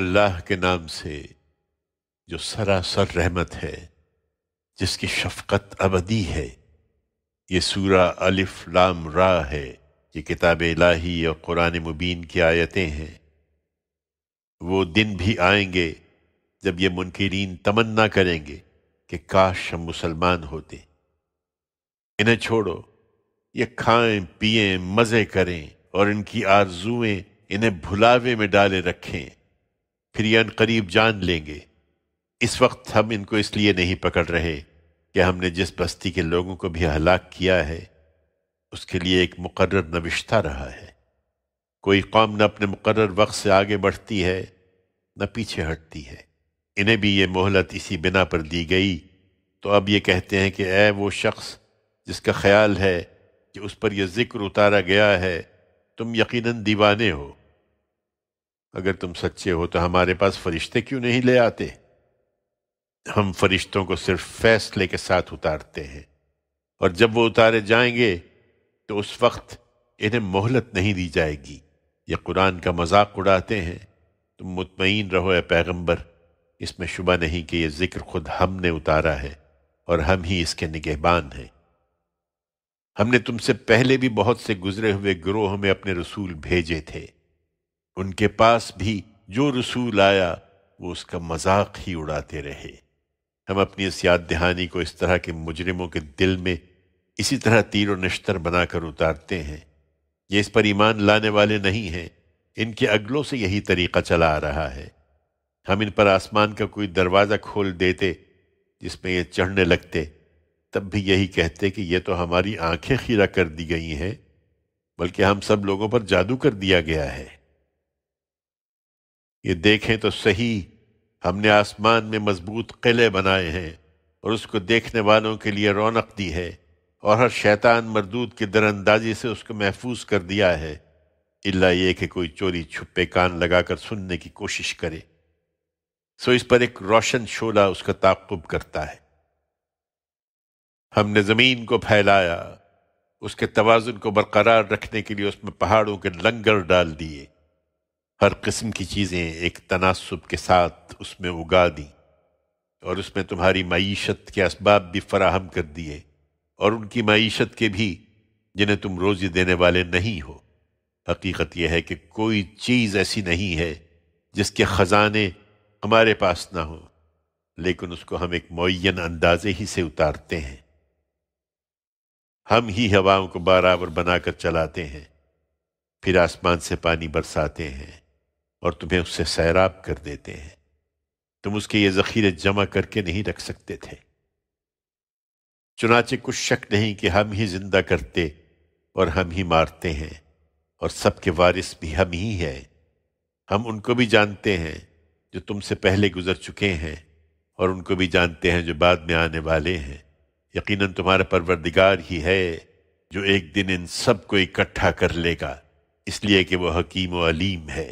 अल्लाह के नाम से जो सरासर रहमत है जिसकी शफकत अबदी है ये सूरा अलिफ लाम रा है ये किताब इलाही और कुरान मुबीन की आयतें हैं वो दिन भी आएंगे जब ये मुनकरीन तमन्ना करेंगे कि काश हम मुसलमान होते इन्हें छोड़ो ये खाएं पिएं मज़े करें और इनकी आरजुएं इन्हें भुलावे में डाले रखें फिर ये अनकरीब जान लेंगे इस वक्त हम इनको इसलिए नहीं पकड़ रहे कि हमने जिस बस्ती के लोगों को भी हलाक किया है उसके लिए एक मुकर्र नविश्ता रहा है कोई कौम न अपने मुकर्र वक्त से आगे बढ़ती है न पीछे हटती है इन्हें भी ये मोहलत इसी बिना पर दी गई तो अब ये कहते हैं कि ए वो शख्स जिसका ख्याल है कि उस पर यह ज़िक्र उतारा गया है तुम यकीनन दीवाने हो अगर तुम सच्चे हो तो हमारे पास फरिश्ते क्यों नहीं ले आते हम फरिश्तों को सिर्फ फैसले के साथ उतारते हैं और जब वो उतारे जाएंगे तो उस वक्त इन्हें मोहलत नहीं दी जाएगी यह कुरान का मजाक उड़ाते हैं तुम मुतमईन रहो ए पैगंबर इसमें शुबा नहीं कि यह जिक्र खुद हमने उतारा है और हम ही इसके निगहबान हैं हमने तुमसे पहले भी बहुत से गुजरे हुए ग्रोह में अपने रसूल भेजे थे उनके पास भी जो रसूल आया वो उसका मजाक ही उड़ाते रहे हम अपनी इस याद दहानी को इस तरह के मुजरिमों के दिल में इसी तरह तीर और नश्तर बनाकर उतारते हैं ये इस पर ईमान लाने वाले नहीं हैं इनके अगलों से यही तरीका चला आ रहा है हम इन पर आसमान का कोई दरवाज़ा खोल देते जिसमें ये चढ़ने लगते तब भी यही कहते कि ये तो हमारी आंखें खीरा कर दी गई हैं बल्कि हम सब लोगों पर जादू कर दिया गया है ये देखें तो सही हमने आसमान में मजबूत किले बनाए हैं और उसको देखने वालों के लिए रौनक दी है और हर शैतान मरदूद की दरअंदाजी से उसको महफूज कर दिया है इल्ला ये कि कोई चोरी छुपे कान लगाकर सुनने की कोशिश करे सो इस पर एक रोशन शोला उसका ताकुब करता है हमने ज़मीन को फैलाया उसके तवाजुन को बरकरार रखने के लिए उसमें पहाड़ों के लंगर डाल दिए हर किस्म की चीज़ें एक तनासब के साथ उसमें उगा दी और उसमें तुम्हारी मीशत के इसबाब भी फराहम कर दिए और उनकी मीशत के भी जिन्हें तुम रोज़ी देने वाले नहीं हो हकीकत यह है कि कोई चीज़ ऐसी नहीं है जिसके ख़जाने हमारे पास ना हो लेकिन उसको हम एक मुन अंदाजे ही से उतारते हैं हम ही हवाओं को बराबर बनाकर चलाते हैं फिर आसमान से पानी बरसाते हैं और तुम्हें उससे सैराब कर देते हैं तुम उसके ये जखीरे जमा करके नहीं रख सकते थे चुनाचे कुछ शक नहीं कि हम ही जिंदा करते और हम ही मारते हैं और सबके वारिस भी हम ही हैं हम उनको भी जानते हैं जो तुमसे पहले गुजर चुके हैं और उनको भी जानते हैं जो बाद में आने वाले हैं यक़ीन तुम्हारा परवरदिगार ही है जो एक दिन इन सबको इकट्ठा कर लेगा इसलिए कि वह हकीम व अलीम है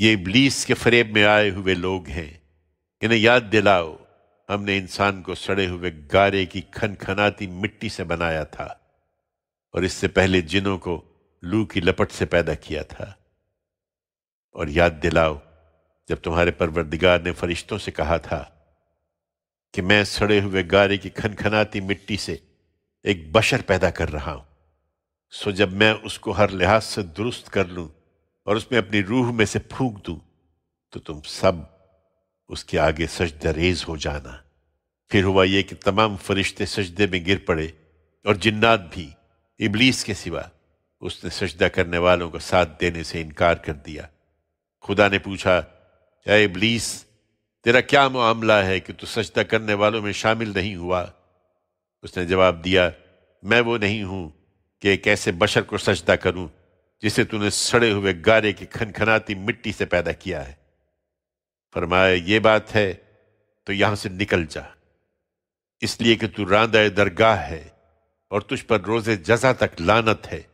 ये इब्लीस के फरेब में आए हुए लोग हैं इन्हें याद दिलाओ हमने इंसान को सड़े हुए गारे की खनखनाती मिट्टी से बनाया था और इससे पहले जिनों को लू की लपट से पैदा किया था और याद दिलाओ जब तुम्हारे परवरदिगार ने फरिश्तों से कहा था कि मैं सड़े हुए गारे की खनखनाती मिट्टी से एक बशर पैदा कर रहा हूं सो जब मैं उसको हर लिहाज से दुरुस्त कर लूं और उसमें अपनी रूह में से फूंक दूं तो तुम सब उसके आगे सजदरेज हो जाना फिर हुआ यह कि तमाम फरिश्ते सजदे में गिर पड़े और जिन्नात भी इबलीस के सिवा उसने सजदा करने वालों का साथ देने से इनकार कर दिया खुदा ने पूछा क्या इबलीस तेरा क्या मामला है कि तू सजदा करने वालों में शामिल नहीं हुआ उसने जवाब दिया मैं वो नहीं हूं कि एक ऐसे बशर को सजदा करूं जिसे तूने सड़े हुए गारे की खनखनाती मिट्टी से पैदा किया है फरमाया ये बात है तो यहां से निकल जा इसलिए कि तू रांदा दरगाह है और तुझ पर रोजे जजा तक लानत है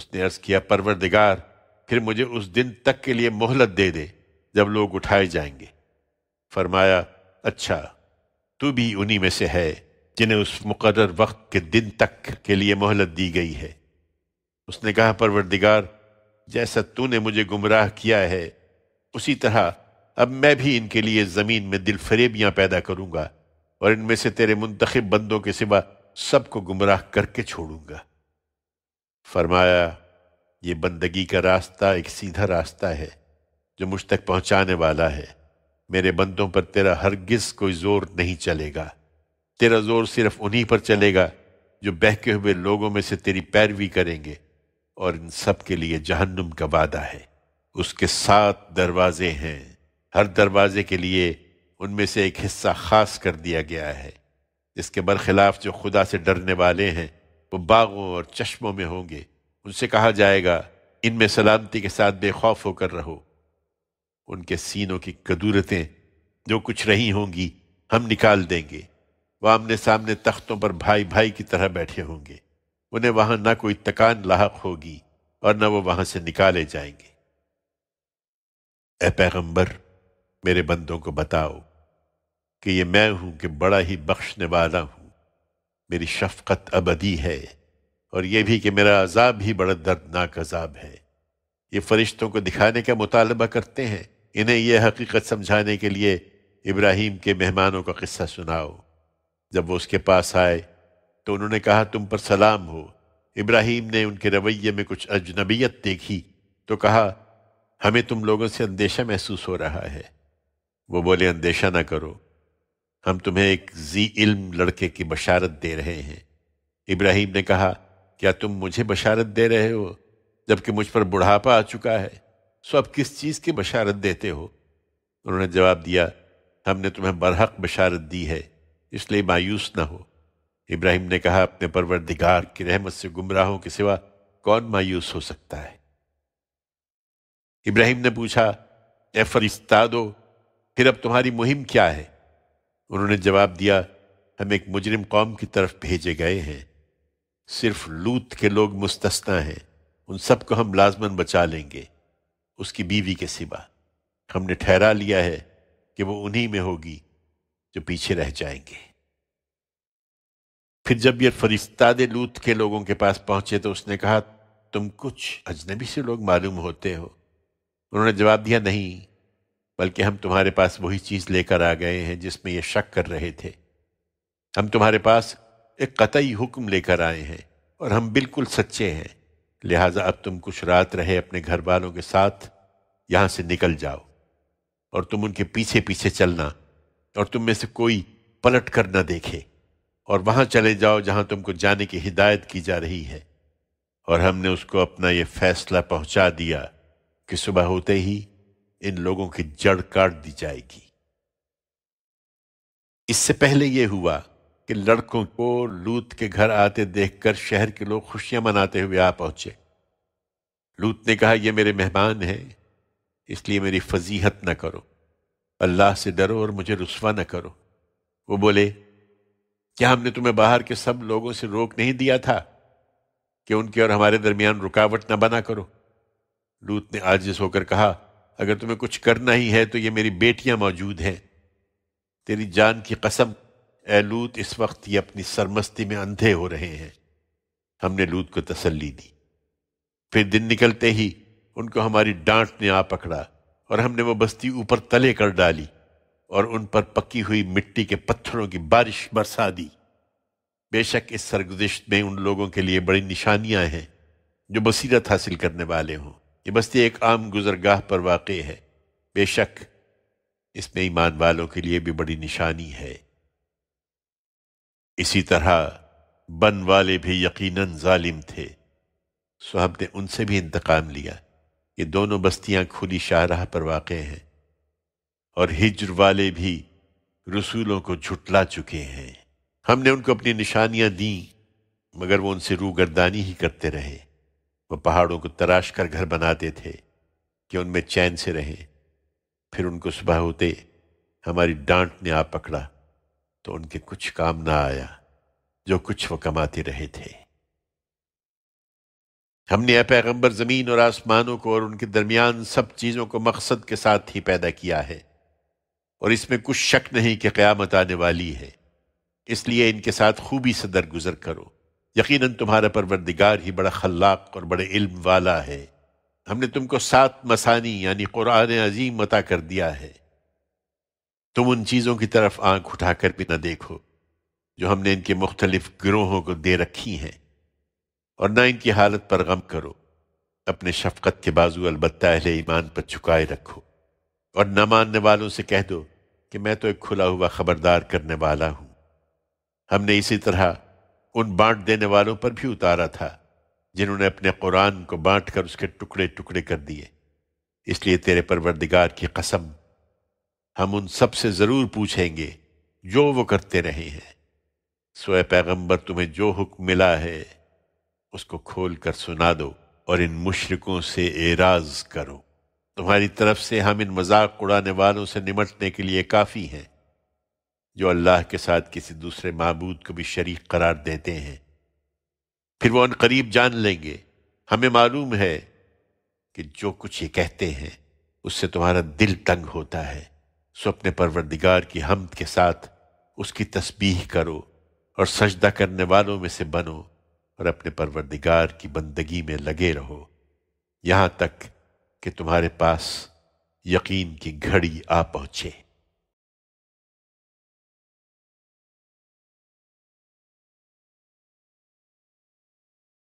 उसने अर्ज किया परवरदिगार फिर मुझे उस दिन तक के लिए मोहलत दे दे जब लोग उठाए जाएंगे फरमाया अच्छा तू भी उन्हीं में से है जिन्हें उस मुकर वक्त के दिन तक के लिए मोहलत दी गई है उसने कहा परवरदिगार जैसा तूने मुझे गुमराह किया है उसी तरह अब मैं भी इनके लिए ज़मीन में दिल फरेबियां पैदा करूँगा और इनमें से तेरे मुंतखब बंदों के सिवा सबको गुमराह करके छोड़ूंगा फरमाया ये बंदगी का रास्ता एक सीधा रास्ता है जो मुझ तक पहुँचाने वाला है मेरे बंदों पर तेरा हरगिज कोई जोर नहीं चलेगा तेरा जोर सिर्फ उन्हीं पर चलेगा जो बहके हुए लोगों में से तेरी पैरवी करेंगे और इन सब के लिए जहन्नुम का वादा है उसके सात दरवाजे हैं हर दरवाजे के लिए उनमें से एक हिस्सा खास कर दिया गया है इसके बरखिलाफ जो खुदा से डरने वाले हैं वो बागों और चश्मों में होंगे उनसे कहा जाएगा इनमें सलामती के साथ बेखौफ होकर रहो उनके सीनों की कदूरतें जो कुछ रही होंगी हम निकाल देंगे वह आमने सामने तख्तों पर भाई भाई की तरह बैठे होंगे उन्हें वहां ना कोई तकान लाक होगी और न वो वहां से निकाले जाएंगे ए पैगंबर मेरे बंदों को बताओ कि ये मैं हूं कि बड़ा ही बख्शने वाला हूं मेरी शफकत अबदी है और यह भी कि मेरा अजाब ही बड़ा दर्दनाक अजाब है ये फरिश्तों को दिखाने का मुतालबा करते हैं इन्हें यह हकीकत समझाने के लिए इब्राहिम के मेहमानों का किस्सा सुनाओ जब वो उसके पास आए तो उन्होंने कहा तुम पर सलाम हो इब्राहिम ने उनके रवैये में कुछ अजनबियत देखी तो कहा हमें तुम लोगों से अंदेशा महसूस हो रहा है वो बोले अंदेशा ना करो हम तुम्हें एक जी इल्म लड़के की बशारत दे रहे हैं इब्राहिम ने कहा क्या तुम मुझे बशारत दे रहे हो जबकि मुझ पर बुढ़ापा आ चुका है सो अब किस चीज़ की बशारत देते हो उन्होंने जवाब दिया हमने तुम्हें बरहक बशारत दी है इसलिए मायूस ना हो इब्राहिम ने कहा अपने परवरदिगार की रहमत से गुमराहों के सिवा कौन मायूस हो सकता है इब्राहिम ने पूछा ए फरिस्तादो फिर अब तुम्हारी मुहिम क्या है उन्होंने जवाब दिया हम एक मुजरिम कौम की तरफ भेजे गए हैं सिर्फ लूत के लोग मुस्तना हैं उन सबको हम लाजमन बचा लेंगे उसकी बीवी के सिवा हमने ठहरा लिया है कि वो उन्हीं में होगी जो पीछे रह जाएंगे फिर जब ये फरिश्ताद लूत के लोगों के पास पहुंचे तो उसने कहा तुम कुछ अजनबी से लोग मालूम होते हो उन्होंने जवाब दिया नहीं बल्कि हम तुम्हारे पास वही चीज़ लेकर आ गए हैं जिसमें ये शक कर रहे थे हम तुम्हारे पास एक कतई हुक्म लेकर आए हैं और हम बिल्कुल सच्चे हैं लिहाजा अब तुम कुछ रात रहे अपने घर वालों के साथ यहाँ से निकल जाओ और तुम उनके पीछे पीछे चलना और तुम में से कोई पलट कर न देखे और वहां चले जाओ जहां तुमको जाने की हिदायत की जा रही है और हमने उसको अपना ये फैसला पहुंचा दिया कि सुबह होते ही इन लोगों की जड़ काट दी जाएगी इससे पहले यह हुआ कि लड़कों को लूत के घर आते देखकर शहर के लोग खुशियां मनाते हुए आ पहुंचे लूत ने कहा यह मेरे मेहमान हैं इसलिए मेरी फजीहत ना करो अल्लाह से डरो और मुझे रुसवा न करो वो बोले क्या हमने तुम्हें बाहर के सब लोगों से रोक नहीं दिया था कि उनके और हमारे दरमियान रुकावट न बना करो लूत ने आजिज होकर कहा अगर तुम्हें कुछ करना ही है तो ये मेरी बेटियां मौजूद हैं तेरी जान की कसम ए लूत इस वक्त ये अपनी सरमस्ती में अंधे हो रहे हैं हमने लूत को तसल्ली दी फिर दिन निकलते ही उनको हमारी डांट ने आ पकड़ा और हमने वो बस्ती ऊपर तले कर डाली और उन पर पकी हुई मिट्टी के पत्थरों की बारिश बरसा दी बेशक इस सरगुजश में उन लोगों के लिए बड़ी निशानियां हैं जो बसीरत हासिल करने वाले हों ये बस्ती एक आम गुजरगाह पर वाक़ है बेशक इसमें ईमान वालों के लिए भी बड़ी निशानी है इसी तरह बन वाले भी यकीनन जालिम थे सो हमने उनसे भी इंतकाम लिया ये दोनों बस्तियां खुली शाहराह पर वाक़ हैं और हिज्र वाले भी रसूलों को झुटला चुके हैं हमने उनको अपनी निशानियां दी मगर वो उनसे रूगरदानी ही करते रहे वो पहाड़ों को तराश कर घर बनाते थे कि उनमें चैन से रहें फिर उनको सुबह होते हमारी डांट ने आ पकड़ा तो उनके कुछ काम ना आया जो कुछ वो कमाते रहे थे हमने पैगंबर जमीन और आसमानों को और उनके दरमियान सब चीजों को मकसद के साथ ही पैदा किया है और इसमें कुछ शक नहीं कि क़्यामत आने वाली है इसलिए इनके साथ खूबी से दरगुजर करो यकीनन तुम्हारा परवरदिगार ही बड़ा खल्लाक और बड़े इल्म वाला है हमने तुमको सात मसानी यानी क़ुरान अजीम अता कर दिया है तुम उन चीज़ों की तरफ आंख उठाकर भी ना देखो जो हमने इनके मुख्तलिफ ग्रोहों को दे रखी हैं और ना इनकी हालत पर गम करो अपने शफकत के बाजू अलबत्ता ईमान पर झुकाए रखो और न मानने वालों से कह दो कि मैं तो एक खुला हुआ खबरदार करने वाला हूं हमने इसी तरह उन बांट देने वालों पर भी उतारा था जिन्होंने अपने कुरान को बांट कर उसके टुकड़े टुकड़े कर दिए इसलिए तेरे परवरदिगार की कसम हम उन सब से ज़रूर पूछेंगे जो वो करते रहे हैं सोए पैगंबर तुम्हें जो हुक्म मिला है उसको खोल कर सुना दो और इन मुशरकों से एराज करो तुम्हारी तरफ से हम इन मजाक उड़ाने वालों से निमटने के लिए काफ़ी हैं जो अल्लाह के साथ किसी दूसरे महबूद को भी शरीक करार देते हैं फिर वो अनकरीब जान लेंगे हमें मालूम है कि जो कुछ ये कहते हैं उससे तुम्हारा दिल तंग होता है सो अपने परवरदिगार की हमद के साथ उसकी तस्बीह करो और सजदा करने वालों में से बनो और अपने परवरदिगार की बंदगी में लगे रहो यहाँ तक कि तुम्हारे पास यकीन की घड़ी आ पहुंचे